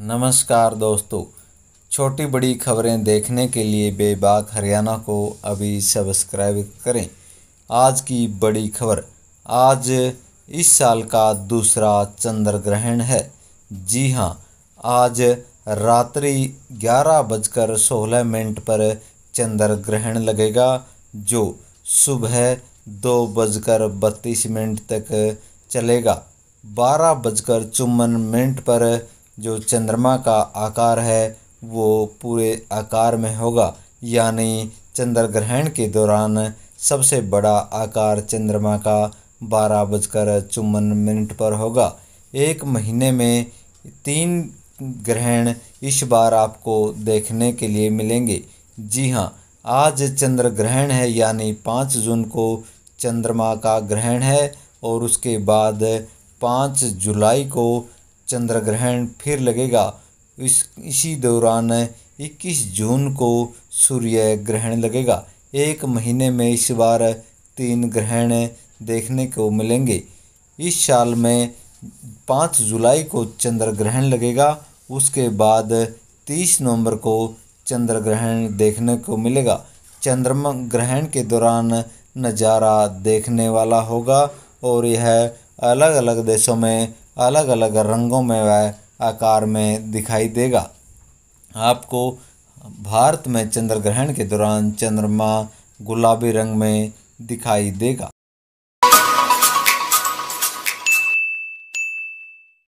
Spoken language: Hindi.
नमस्कार दोस्तों छोटी बड़ी खबरें देखने के लिए बेबाक हरियाणा को अभी सब्सक्राइब करें आज की बड़ी खबर आज इस साल का दूसरा चंद्र ग्रहण है जी हाँ आज रात्रि ग्यारह बजकर सोलह मिनट पर चंद्र ग्रहण लगेगा जो सुबह दो बजकर बत्तीस मिनट तक चलेगा बारह बजकर चुम्बन मिनट पर जो चंद्रमा का आकार है वो पूरे आकार में होगा यानी चंद्र ग्रहण के दौरान सबसे बड़ा आकार चंद्रमा का बारह बजकर चुम्बन मिनट पर होगा एक महीने में तीन ग्रहण इस बार आपको देखने के लिए मिलेंगे जी हाँ आज चंद्र ग्रहण है यानी पाँच जून को चंद्रमा का ग्रहण है और उसके बाद पाँच जुलाई को चंद्र ग्रहण फिर लगेगा इस इसी दौरान 21 जून को सूर्य ग्रहण लगेगा एक महीने में इस बार तीन ग्रहण देखने को मिलेंगे इस साल में पाँच जुलाई को चंद्र ग्रहण लगेगा उसके बाद तीस नवंबर को चंद्र ग्रहण देखने को मिलेगा चंद्रमा ग्रहण के दौरान नज़ारा देखने वाला होगा और यह अलग अलग देशों में अलग अलग रंगों में व आकार में दिखाई देगा आपको भारत में चंद्र ग्रहण के दौरान चंद्रमा गुलाबी रंग में दिखाई देगा